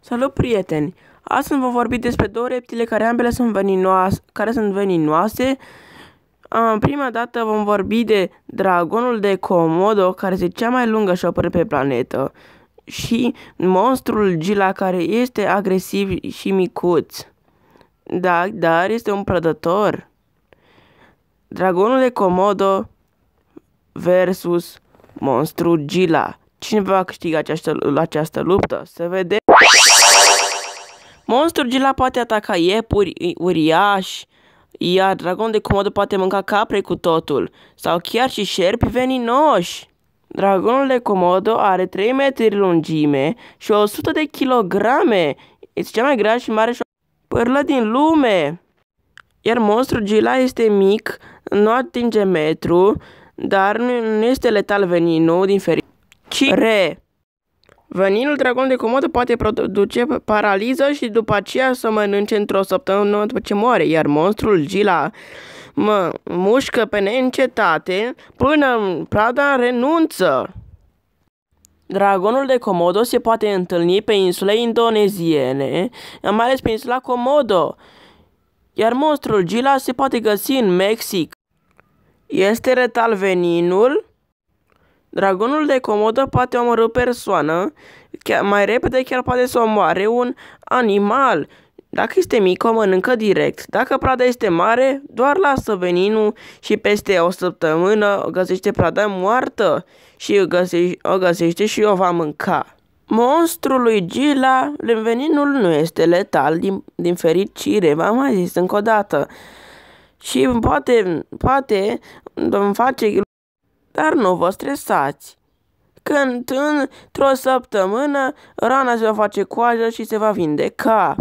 Salut, prieteni! Astăzi vă vorbi despre două reptile care ambele sunt veninoase, care sunt veninoase. Prima dată vom vorbi de dragonul de Komodo, care este cea mai lungă șopără pe planetă, și monstrul Gila, care este agresiv și micuț. Da, dar este un prădător. Dragonul de Komodo versus monstrul Gila. Cine va câștiga această, această luptă? Să vedem! Monstrul gila poate ataca iepuri, uriași, iar dragon de comodă poate mânca capre cu totul, sau chiar și șerpi veninoși. Dragonul de comodă are 3 metri lungime și 100 de kilograme. Este cea mai grea și mare și pârlă din lume. Iar monstrul gila este mic, nu atinge metru, dar nu este letal veninul din fericire. Veninul dragon de comodă poate produce paraliză și după aceea să mănânce într-o săptămână după ce moare, iar monstrul Gila mă mușcă pe neîncetate până prada renunță. Dragonul de Komodo se poate întâlni pe insule indoneziene, mai ales pe insula Komodo, iar monstrul Gila se poate găsi în Mexic. Este retal veninul Dragonul de comodă poate omorâ o persoană, chiar, mai repede chiar poate să omoare un animal. Dacă este mic, o mănâncă direct. Dacă prada este mare, doar lasă veninul și peste o săptămână o găsește prada moartă și o găsește, o găsește și o va mânca. Monstrului Gila, veninul nu este letal, din, din fericire, v-am mai zis încă o dată. Și poate, poate îmi face dar nu vă stresați. Când într-o săptămână, rana se va face coajă și se va vindeca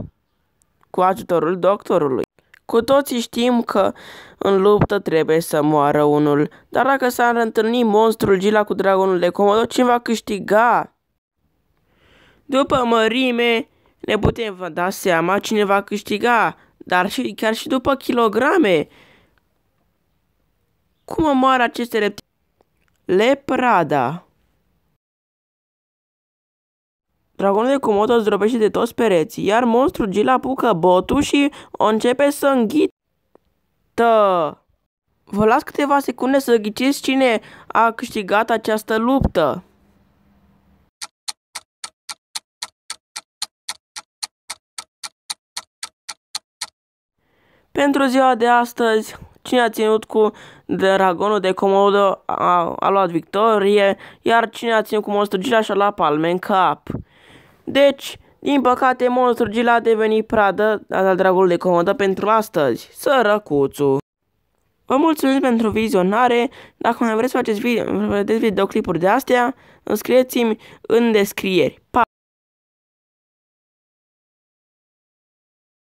cu ajutorul doctorului. Cu toții știm că în luptă trebuie să moară unul, dar dacă s-ar întâlni monstrul Gila cu dragonul de comodă, cine va câștiga? După mărime, ne putem da seama cine va câștiga, dar și, chiar și după kilograme. Cum omoară aceste reptile? Leprada Dragonul de Komodo zdrobește de toți pereții, iar monstrul Gil apucă botul și o începe să înghită. Vă las câteva secunde să ghiciți cine a câștigat această luptă. Pentru ziua de astăzi cine a ținut cu dragonul de comodă a, a luat victorie, iar cine a ținut cu monstru Gila și-a luat palme în cap. Deci, din păcate, monstru Gila a devenit pradă al dragului de comodă pentru astăzi, sărăcuțu. Vă mulțumesc pentru vizionare, dacă mai vreți să faceți video, vedeți videoclipuri de astea, înscrieți-mi în descrieri. Pa!